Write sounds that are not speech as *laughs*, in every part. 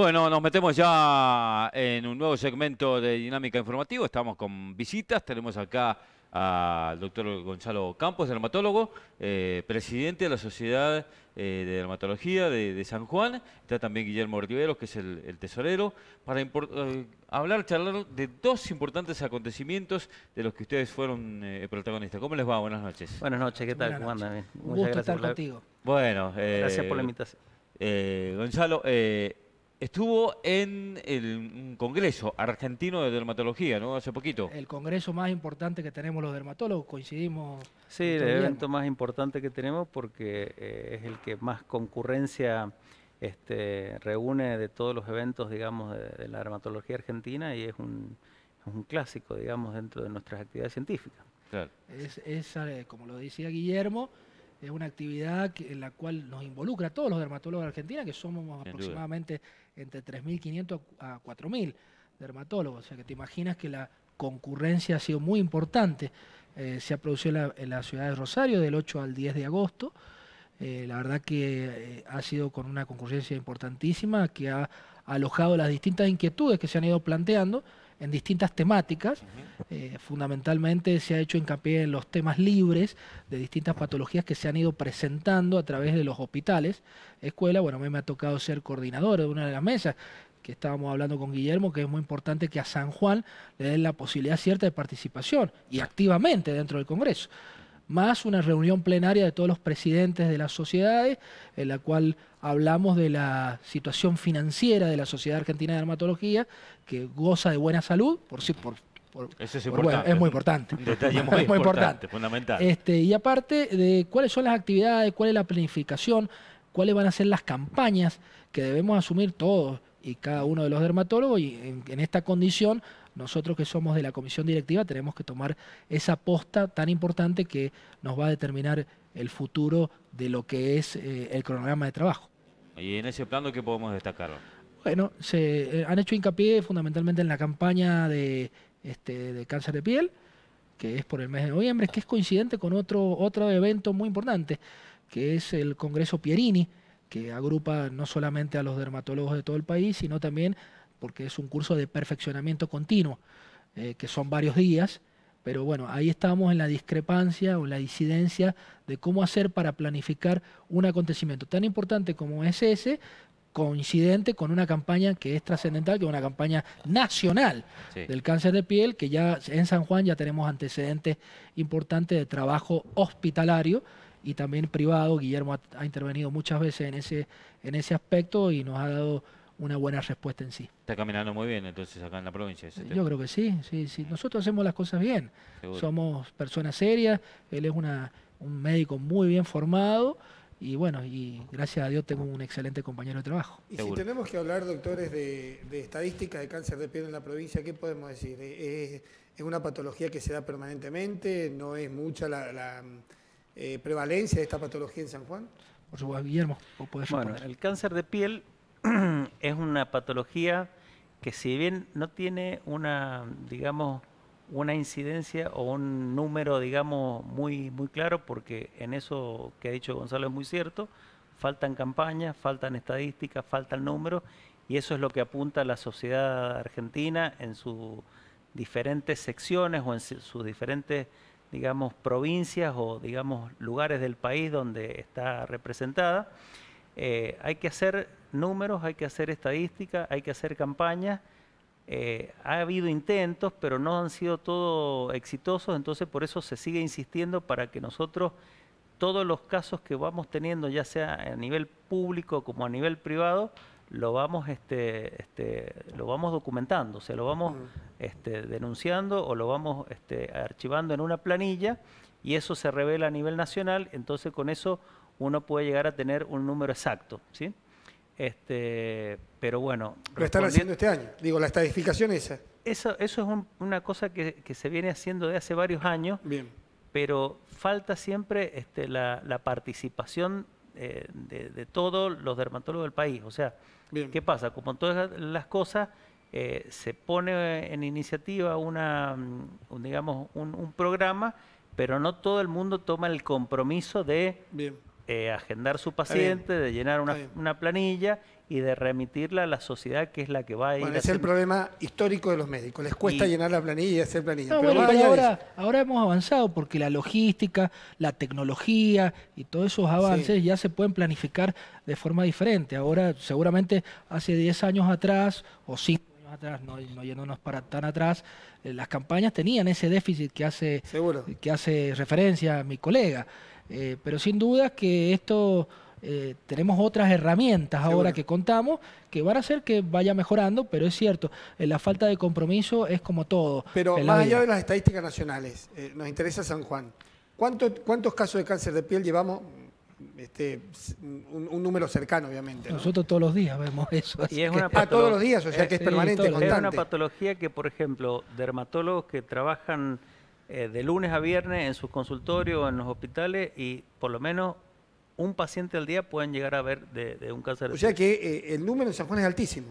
Bueno, nos metemos ya en un nuevo segmento de Dinámica Informativa. Estamos con visitas. Tenemos acá al doctor Gonzalo Campos, dermatólogo, eh, presidente de la Sociedad eh, de Dermatología de, San Juan. Está también Guillermo Ortiveros, que es el, tesorero, para eh, hablar, charlar de dos importantes acontecimientos de los que ustedes fueron protagonistas. ¿Cómo les va? Buenas noches. Buenas noches, ¿qué tal? ¿Cómo andan? Muchas gusto gracias estar contigo. Bueno, gracias por la invitación. Gonzalo, Estuvo en el Congreso Argentino de Dermatología, ¿no? Hace poquito. El congreso más importante que tenemos los dermatólogos, coincidimos. Sí, el evento más importante que tenemos porque eh, es el que más concurrencia este, reúne de todos los eventos, digamos, de, la dermatología argentina y es un, clásico, digamos, dentro de nuestras actividades científicas. Claro. es eh, como lo decía Guillermo, es una actividad en la cual nos involucra a todos los dermatólogos de Argentina, que somos aproximadamente entre 3.500 a 4.000 dermatólogos. O sea que te imaginas que la concurrencia ha sido muy importante. Eh, se ha producido en la, ciudad de Rosario del 8 al 10 de agosto. Eh, la verdad que eh, ha sido con una concurrencia importantísima que ha alojado las distintas inquietudes que se han ido planteando en distintas temáticas. Eh, fundamentalmente se ha hecho hincapié en los temas libres de distintas patologías que se han ido presentando a través de los hospitales. Escuela, bueno, a mí me ha tocado ser coordinador de una de las mesas que estábamos hablando con Guillermo, que es muy importante que a San Juan le den la posibilidad cierta de participación y activamente dentro del Congreso más una reunión plenaria de todos los presidentes de las sociedades, en la cual hablamos de la situación financiera de la Sociedad Argentina de Dermatología, que goza de buena salud, por, sí por, es, es muy importante. *laughs* es muy importante, fundamental. Este, y aparte de cuáles son las actividades, cuál es la planificación, cuáles van a ser las campañas que debemos asumir todos y cada uno de los dermatólogos y en esta condición nosotros que somos de la comisión directiva tenemos que tomar esa posta tan importante que nos va a determinar el futuro de lo que es eh, el cronograma de trabajo. ¿Y en ese plano qué podemos destacar? Bueno, se eh, han hecho hincapié fundamentalmente en la campaña de, este, de cáncer de piel, que es por el mes de noviembre, que es coincidente con otro, otro evento muy importante, que es el Congreso Pierini, que agrupa no solamente a los dermatólogos de todo el país, sino también porque es un curso de perfeccionamiento continuo, eh, que son varios días, pero bueno, ahí estamos en la discrepancia o la disidencia de cómo hacer para planificar un acontecimiento tan importante como es ese, coincidente con una campaña que es trascendental, que es una campaña nacional del cáncer de piel, que ya en San Juan ya tenemos antecedentes importantes de trabajo hospitalario y también privado. Guillermo ha, intervenido muchas veces en ese, en ese aspecto y nos ha dado una buena respuesta en sí. Está caminando muy bien entonces acá en la provincia. Yo creo que sí, sí, sí. Nosotros hacemos las cosas bien. Somos personas serias, él es un médico muy bien formado y bueno, y gracias a Dios tengo un excelente compañero de trabajo. Y si tenemos que hablar, doctores, de, de, estadística de cáncer de piel en la provincia, ¿qué podemos decir? ¿Es, una patología que se da permanentemente? ¿No es mucha la, eh, prevalencia de esta patología en San Juan? Por supuesto, Guillermo, vos podés Bueno, el cáncer de piel *clears throat* es una patología que si bien no tiene una, digamos, una incidencia o un número, digamos, muy, muy claro, porque en eso que ha dicho Gonzalo es muy cierto, faltan campañas, faltan estadísticas, faltan números, y eso es lo que apunta la sociedad argentina en sus diferentes secciones o en sus diferentes, digamos, provincias o, digamos, lugares del país donde está representada. Eh, hay que hacer números, hay que hacer estadística, hay que hacer campañas. Eh, ha habido intentos, pero no han sido todos exitosos, entonces por eso se sigue insistiendo para que nosotros todos los casos que vamos teniendo, ya sea a nivel público como a nivel privado, lo vamos este, este, lo vamos documentando, o sea, lo vamos este, denunciando o lo vamos este, archivando en una planilla y eso se revela a nivel nacional, entonces con eso uno puede llegar a tener un número exacto, ¿sí? Este, pero bueno. Lo están haciendo este año, digo, la estadificación esa. Eso, eso es una cosa que, se viene haciendo de hace varios años, Bien. pero falta siempre este, la, participación eh, de, todos los dermatólogos del país. O sea, ¿qué pasa? Como en todas las cosas, eh, se pone en iniciativa una, un, digamos, un programa, pero no todo el mundo toma el compromiso de... Bien eh, agendar su paciente, de llenar una, planilla y de remitirla a la sociedad que es la que va a ir. es el problema histórico de los médicos. Les cuesta llenar la planilla y hacer planilla. ahora, hemos avanzado porque la logística, la tecnología y todos esos avances ya se pueden planificar de forma diferente. Ahora, seguramente hace 10 años atrás o 5 atrás, no, no, para tan atrás, eh, las campañas tenían ese déficit que hace, que hace referencia a mi colega. Eh, pero sin duda que esto eh, tenemos otras herramientas ahora que contamos que van a hacer que vaya mejorando, pero es cierto, eh, la falta de compromiso es como todo. Pero más allá de las estadísticas nacionales, nos interesa San Juan. ¿Cuántos casos de cáncer de piel llevamos? Este, un, número cercano, obviamente. Nosotros todos los días vemos *laughs* eso. Y ah, todos los días, o sea que es permanente, constante. Es una patología que, por ejemplo, dermatólogos que trabajan eh, de lunes a viernes en sus consultorios, en los hospitales y por lo menos un paciente al día pueden llegar a ver de, un cáncer. O sea que eh, el número en San Juan es altísimo.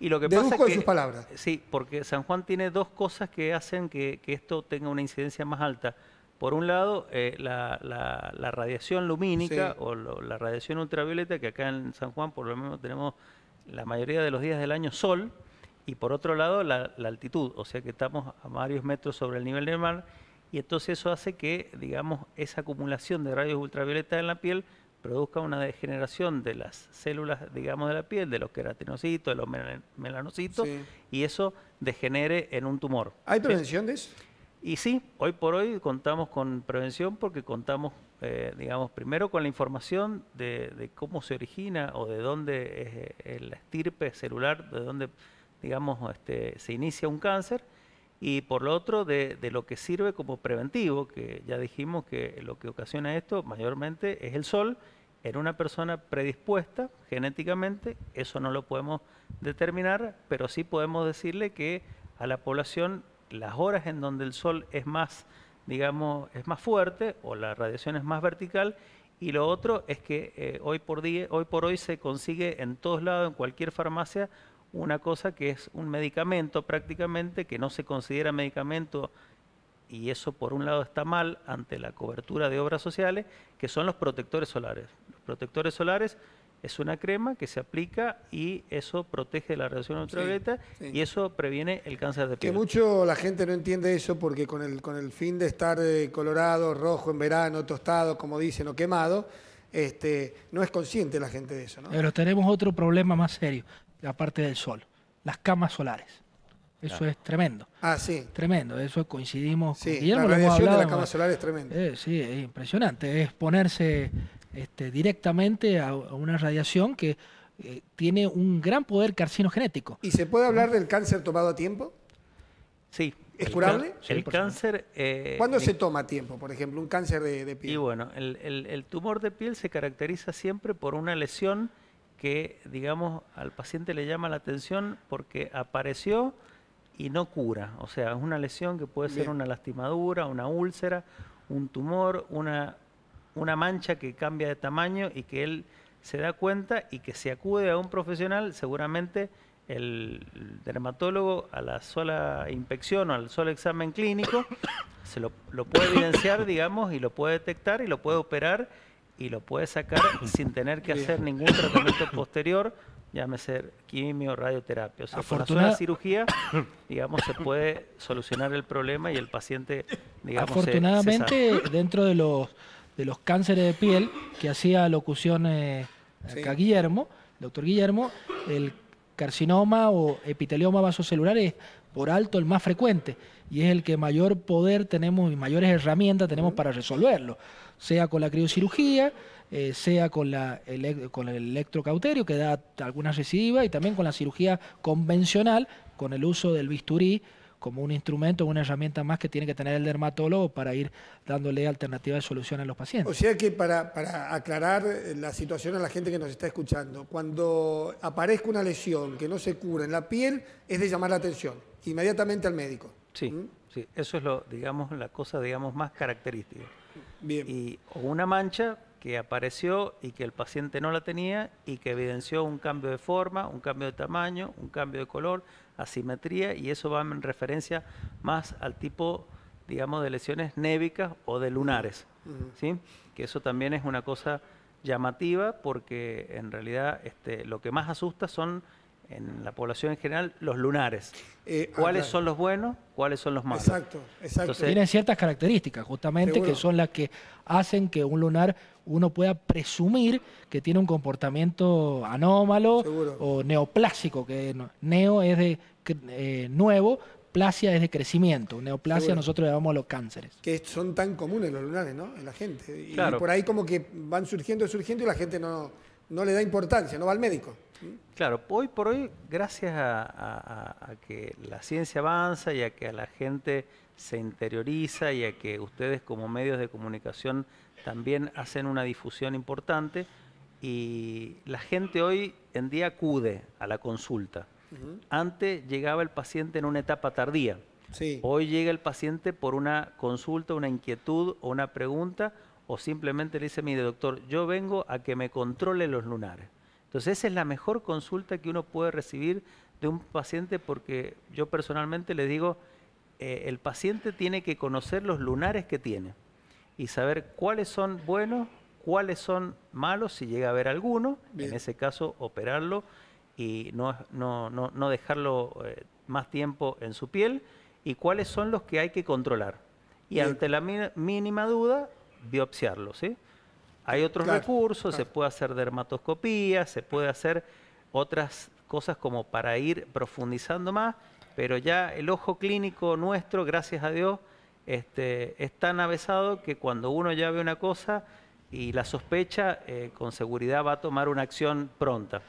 Y lo que pasa es sus palabras. Sí, porque San Juan tiene dos cosas que hacen que, esto tenga una incidencia más alta. Por un lado, eh, la, radiación lumínica o la radiación ultravioleta, que acá en San Juan por lo menos tenemos la mayoría de los días del año sol, y por otro lado la, altitud, o sea que estamos a varios metros sobre el nivel del mar y entonces eso hace que, digamos, esa acumulación de rayos ultravioleta en la piel produzca una degeneración de las células, digamos, de la piel, de los queratinocitos, de los melanocitos, y eso degenere en un tumor. ¿Hay prevención de eso? Y sí, hoy por hoy contamos con prevención porque contamos, eh, digamos, primero con la información de, cómo se origina o de dónde es, es eh, la estirpe celular, de dónde digamos, este, se inicia un cáncer, y por lo otro de, lo que sirve como preventivo, que ya dijimos que lo que ocasiona esto mayormente es el sol, en una persona predispuesta genéticamente, eso no lo podemos determinar, pero sí podemos decirle que a la población las horas en donde el sol es más, digamos, es más fuerte o la radiación es más vertical y lo otro es que eh, hoy, por día, hoy por hoy se consigue en todos lados, en cualquier farmacia, una cosa que es un medicamento prácticamente, que no se considera medicamento, y eso por un lado está mal ante la cobertura de obras sociales, que son los protectores solares. Los protectores solares es una crema que se aplica y eso protege la radiación ultravioleta y eso previene el cáncer de piel. Que mucho la gente no entiende eso porque con el, con el fin de estar eh, colorado, rojo en verano, tostado, como dicen, o quemado, este, no es consciente la gente de eso. Pero tenemos otro problema más serio la parte del sol, las camas solares. Eso es tremendo. Ah, sí. Tremendo, eso coincidimos. Sí, la radiación de la cama solar es tremenda. Eh, sí, es impresionante. Es ponerse este, directamente a, una radiación que eh, tiene un gran poder carcinogenético. ¿Y se puede hablar del cáncer tomado a tiempo? Sí. ¿Es curable? el cáncer... Eh, ¿Cuándo se toma a tiempo, por ejemplo, un cáncer de, piel? Y bueno, el tumor de piel se caracteriza siempre por una lesión que, digamos, al paciente le llama la atención porque apareció y no cura. O sea, es una lesión que puede ser una lastimadura, una úlcera, un tumor, una, mancha que cambia de tamaño y que él se da cuenta y que si acude a un profesional, seguramente el dermatólogo a la sola inspección o al solo examen clínico se lo, lo puede evidenciar, *coughs* digamos, y lo puede detectar y lo puede operar y lo puede sacar sin tener que hacer ningún tratamiento *coughs* posterior, llámese quimio, radioterapia. O sea, una cirugía, *coughs* digamos, se puede solucionar el problema y el paciente, digamos, Afortunadamente, se dentro de los, de los cánceres de piel que hacía locución eh, acá Guillermo, doctor Guillermo, el carcinoma o epitelioma vasocelular es por alto el más frecuente y es el que mayor poder tenemos y mayores herramientas tenemos para resolverlo sea con la criocirugía, eh, sea con, el, electrocauterio que da algunas residivas y también con la cirugía convencional, con el uso del bisturí como un instrumento, una herramienta más que tiene que tener el dermatólogo para ir dándole alternativas de solución a los pacientes. O sea que para, aclarar eh, la situación a la gente que nos está escuchando, cuando aparezca una lesión que no se cura en la piel, es de llamar la atención, inmediatamente al médico. Sí, ¿Mm? sí eso es lo, digamos, la cosa digamos, más característica. Y una mancha que apareció y que el paciente no la tenía y que evidenció un cambio de forma, un cambio de tamaño, un cambio de color, asimetría y eso va en referencia más al tipo, digamos, de lesiones névicas o de lunares, ¿sí? Que eso también es una cosa llamativa porque en realidad este, lo que más asusta son en la población en general los lunares. Eh, ¿Cuáles son los buenos? ¿Cuáles son los malos? Exacto, exacto. Tienen ciertas características, justamente, que son las que hacen que un lunar uno pueda presumir que tiene un comportamiento anómalo o neoplásico, que neo es de eh, nuevo, plasia es de crecimiento. Neoplasia nosotros nosotros llamamos los cánceres. Que son tan comunes los lunares, ¿no? En la gente. Y, por ahí como que van surgiendo y surgiendo y la gente no, no le da importancia, no va al médico. Claro, hoy por hoy, gracias a, que la ciencia avanza y a que a la gente se interioriza y a que ustedes como medios de comunicación también hacen una difusión importante y la gente hoy en día acude a la consulta. Antes llegaba el paciente en una etapa tardía. Hoy llega el paciente por una consulta, una inquietud o una pregunta o simplemente le dice, mire doctor, yo vengo a que me controle los lunares. Entonces esa es la mejor consulta que uno puede recibir de un paciente porque yo personalmente le digo, eh, el paciente tiene que conocer los lunares que tiene y saber cuáles son buenos, cuáles son malos, si llega a haber alguno, en ese caso operarlo y no, dejarlo eh, más tiempo en su piel, y cuáles son los que hay que controlar. Y ante la mínima duda, biopsiarlo, ¿sí? Hay otros recursos, se puede hacer dermatoscopía, se puede hacer otras cosas como para ir profundizando más, pero ya el ojo clínico nuestro, gracias a Dios, este, es tan avesado que cuando uno ya ve una cosa y la sospecha, eh, con seguridad va a tomar una acción pronta.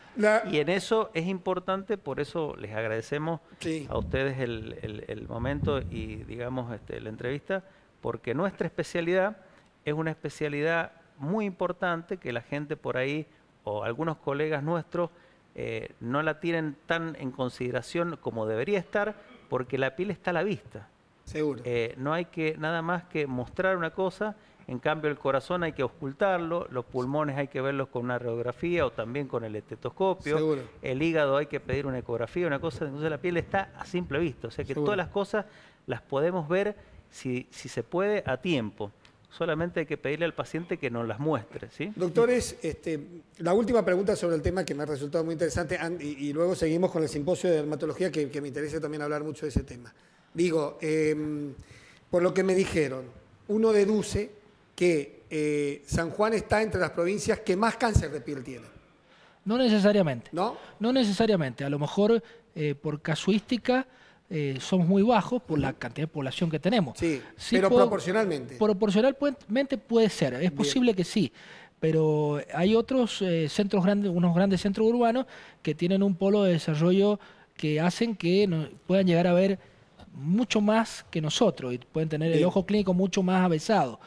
Y en eso es importante, por eso les agradecemos a ustedes el, momento y, digamos, este, la entrevista, porque nuestra especialidad es una especialidad muy importante que la gente por ahí o algunos colegas nuestros eh, no la tienen tan en consideración como debería estar, porque la piel está a la vista. Seguro. Eh, no hay que nada más que mostrar una cosa, en cambio el corazón hay que ocultarlo, los pulmones hay que verlos con una radiografía o también con el estetoscopio, Seguro. el hígado hay que pedir una ecografía, una cosa, entonces la piel está a simple vista, o sea que todas las cosas las podemos ver si, si se puede a tiempo solamente hay que pedirle al paciente que nos las muestre. Doctores, este, la última pregunta sobre el tema que me ha resultado muy interesante y, luego seguimos con el simposio de dermatología que, me interesa también hablar mucho de ese tema. Digo, em, por lo que me dijeron, uno deduce que eh, San Juan está entre las provincias que más cáncer de piel tiene. No necesariamente. ¿No? No necesariamente. A lo mejor eh, por casuística eh, somos muy bajos por la cantidad de población que tenemos. Sí, pero proporcionalmente. Proporcionalmente puede ser, es posible que sí. Pero hay otros eh, centros grandes, unos grandes centros urbanos que tienen un polo de desarrollo que hacen que puedan llegar a ver mucho más que nosotros y pueden tener el ojo clínico mucho más avesado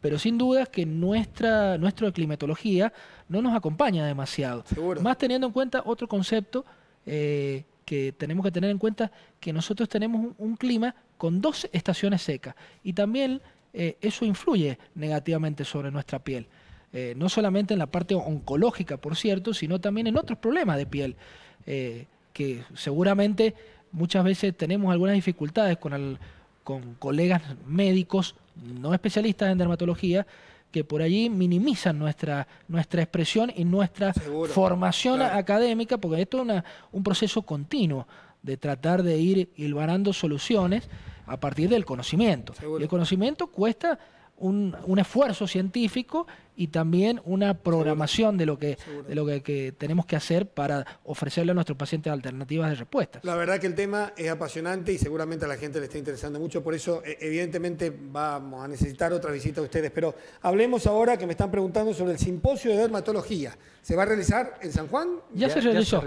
pero sin duda es que nuestra, nuestra climatología no nos acompaña demasiado. Seguro. Más teniendo en cuenta otro concepto eh, que tenemos que tener en cuenta que nosotros tenemos un, clima con dos estaciones secas y también eh, eso influye negativamente sobre nuestra piel. Eh, no solamente en la parte oncológica, por cierto, sino también en otros problemas de piel, eh, que seguramente muchas veces tenemos algunas dificultades con, con colegas médicos no especialistas en dermatología, que por allí minimizan nuestra, nuestra expresión y nuestra formación académica, porque esto es un proceso continuo de tratar de ir hilvanando soluciones a partir del conocimiento. el conocimiento cuesta un, esfuerzo científico y también una programación de lo, que, lo que, tenemos que hacer para ofrecerle a nuestros pacientes alternativas de respuestas. La verdad que el tema es apasionante y seguramente a la gente le está interesando mucho, por eso eh, evidentemente vamos a necesitar otra visita a ustedes, pero hablemos ahora que me están preguntando sobre el simposio de dermatología. ¿Se va a realizar en San Juan? Ya, se, realizó,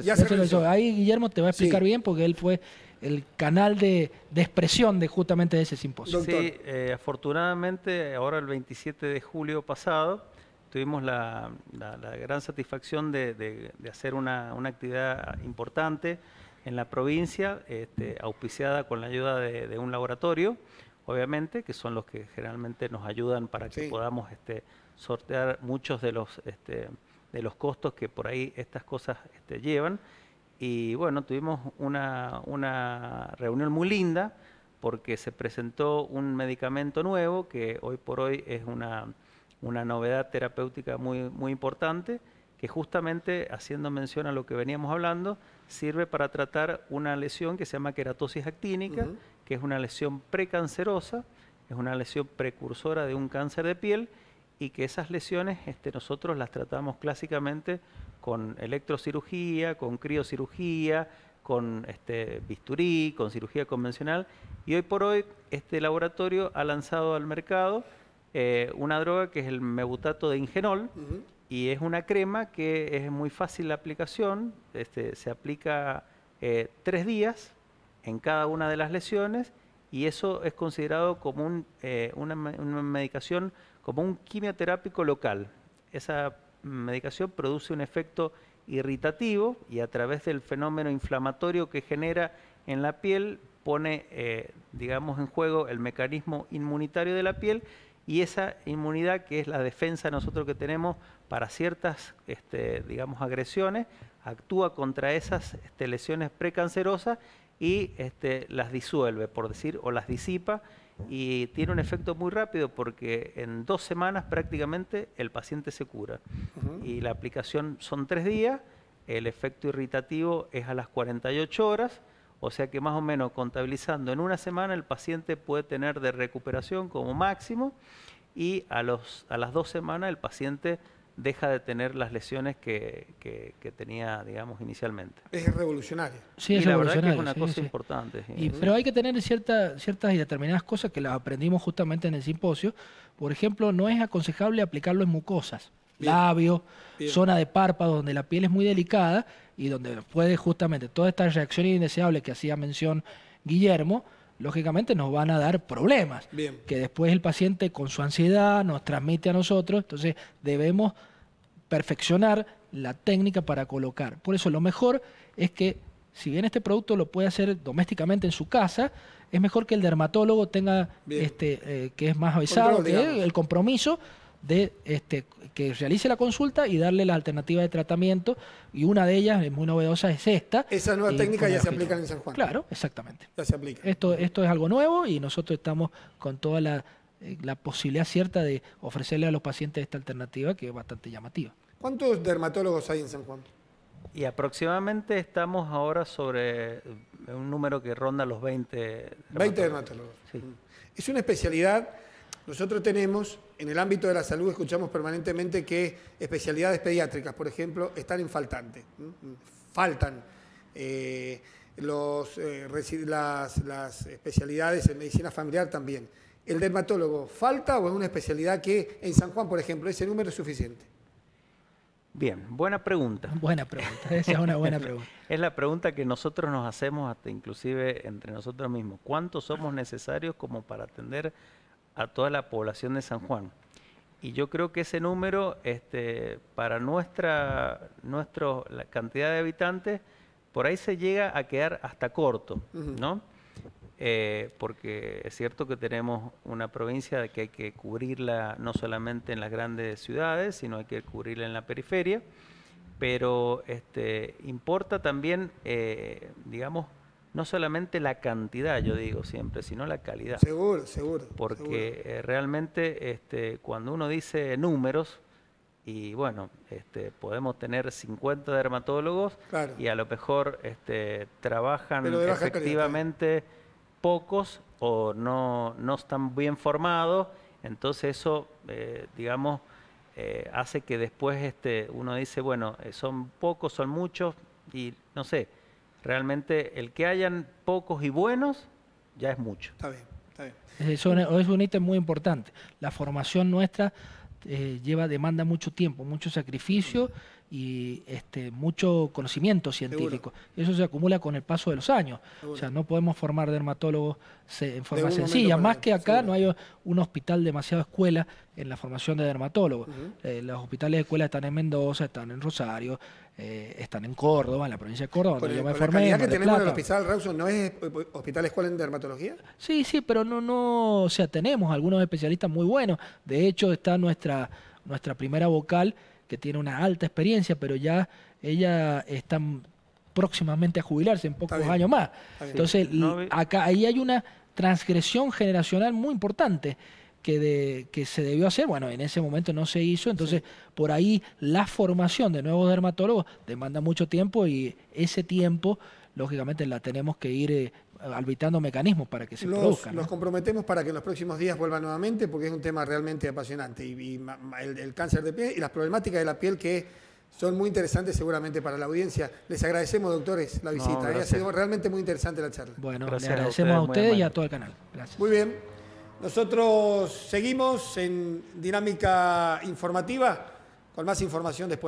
Ahí Guillermo te va a explicar bien porque él fue el canal de, expresión de justamente de ese simposio. Sí, eh, afortunadamente, ahora el 27 de julio pasado, tuvimos la, gran satisfacción de, hacer una, actividad importante en la provincia, este, auspiciada con la ayuda de, un laboratorio, obviamente, que son los que generalmente nos ayudan para que podamos este, sortear muchos de los, este, de los costos que por ahí estas cosas este, llevan y bueno, tuvimos una, reunión muy linda porque se presentó un medicamento nuevo que hoy por hoy es una, novedad terapéutica muy, muy importante que justamente, haciendo mención a lo que veníamos hablando, sirve para tratar una lesión que se llama queratosis actínica, que es una lesión precancerosa, es una lesión precursora de un cáncer de piel y que esas lesiones este, nosotros las tratamos clásicamente con electrocirugía, con criocirugía, con este, bisturí, con cirugía convencional. Y hoy por hoy este laboratorio ha lanzado al mercado eh, una droga que es el mebutato de ingenol. Y es una crema que es muy fácil la aplicación, este, se aplica eh, tres días en cada una de las lesiones y eso es considerado como eh, una, una medicación, como un quimioterápico local. Esa medicación produce un efecto irritativo y a través del fenómeno inflamatorio que genera en la piel pone, eh, digamos, en juego el mecanismo inmunitario de la piel y esa inmunidad que es la defensa nosotros que tenemos para ciertas, este, digamos, agresiones, actúa contra esas este, lesiones precancerosas y este, las disuelve, por decir, o las disipa y tiene un efecto muy rápido porque en dos semanas prácticamente el paciente se cura. Y la aplicación son tres días, el efecto irritativo es a las 48 horas, o sea que más o menos contabilizando en una semana el paciente puede tener de recuperación como máximo y a, los, a las dos semanas el paciente deja de tener las lesiones que, tenía, digamos, inicialmente. Es revolucionario. Sí, es revolucionario, es una cosa importante. pero hay que tener ciertas y determinadas cosas que las aprendimos justamente en el simposio. Por ejemplo, no es aconsejable aplicarlo en mucosas, labio labios, zona de párpado, donde la piel es muy delicada y donde puede justamente todas estas reacciones indeseables que hacía mención Guillermo, lógicamente nos van a dar problemas. Que después el paciente con su ansiedad nos transmite a nosotros. Entonces debemos perfeccionar la técnica para colocar. Por eso lo mejor es que, si bien este producto lo puede hacer domésticamente en su casa, es mejor que el dermatólogo tenga, este, eh, que es más avisado, el compromiso de este, que realice la consulta y darle la alternativa de tratamiento. Y una de ellas, es muy novedosa, es esta. Esa nueva técnica ya se aplica en San Juan. Claro, exactamente. Ya se aplica. Esto, esto es algo nuevo y nosotros estamos con toda la eh, la posibilidad cierta de ofrecerle a los pacientes esta alternativa que es bastante llamativa. ¿Cuántos dermatólogos hay en San Juan? Y aproximadamente estamos ahora sobre eh, un número que ronda los 20 dermatólogos. 20 dermatólogos. Sí. Mm. Es una especialidad. Nosotros tenemos, en el ámbito de la salud, escuchamos permanentemente que especialidades pediátricas, por ejemplo, están en faltante. Mm, mm, faltan. Eh, los, las especialidades en medicina familiar también el dermatólogo falta o es una especialidad que en San Juan, por ejemplo, ese número es suficiente? Bien, buena pregunta. Buena pregunta, esa es una buena *laughs* pregunta. es la pregunta que nosotros nos hacemos hasta inclusive entre nosotros mismos. ¿Cuántos somos necesarios como para atender a toda la población de San Juan? Y yo creo que ese número, este, para nuestra nuestro, la cantidad de habitantes, por ahí se llega a quedar hasta corto, ¿no? Eh, porque es cierto que tenemos una provincia que hay que cubrirla no solamente en las grandes ciudades, sino hay que cubrirla en la periferia, pero este, importa también, eh, digamos, no solamente la cantidad, yo digo siempre, sino la calidad. Seguro, seguro. Porque eh, realmente este, cuando uno dice números, y bueno, este, podemos tener 50 dermatólogos y a lo mejor trabajan efectivamente pocos o no, no están bien formados, entonces eso, eh, digamos, eh, hace que después este, uno dice, bueno, eh, son pocos, son muchos, y no sé, realmente el que hayan pocos y buenos ya es mucho. Está bien, está bien. Eso es un ítem muy importante. La formación nuestra eh, lleva demanda mucho tiempo, mucho sacrificio y este, mucho conocimiento científico. Eso se acumula con el paso de los años. O sea, no podemos formar dermatólogos en forma sencilla. Más que acá no hay un hospital demasiado escuela en la formación de dermatólogos. Eh, los hospitales de escuela están en Mendoza, están en Rosario, eh, están en Córdoba, en la provincia de Córdoba, donde yo me formé. ¿La que tenemos en el hospital Rawson no es hospital escuela en dermatología? Sí, sí, pero no, no, o sea, tenemos algunos especialistas muy buenos. De hecho, está nuestra, nuestra primera vocal, que tiene una alta experiencia, pero ya ella está próximamente a jubilarse en pocos años más. Entonces, acá ahí hay una transgresión generacional muy importante que, de, que se debió hacer, bueno, en ese momento no se hizo, entonces por ahí la formación de nuevos dermatólogos demanda mucho tiempo y ese tiempo, lógicamente, la tenemos que ir eh, albitando mecanismos para que se produzcan. comprometemos para que en los próximos días vuelvan nuevamente porque es un tema realmente apasionante y, el, cáncer de piel y las problemáticas de la piel que son muy interesantes seguramente para la audiencia. Les agradecemos, doctores, la visita. ¿eh? ha sido realmente muy interesante la charla. Bueno, le agradecemos a ustedes, a ustedes y a todo el canal. Gracias. Muy bien. Nosotros seguimos en dinámica informativa con más información después de la...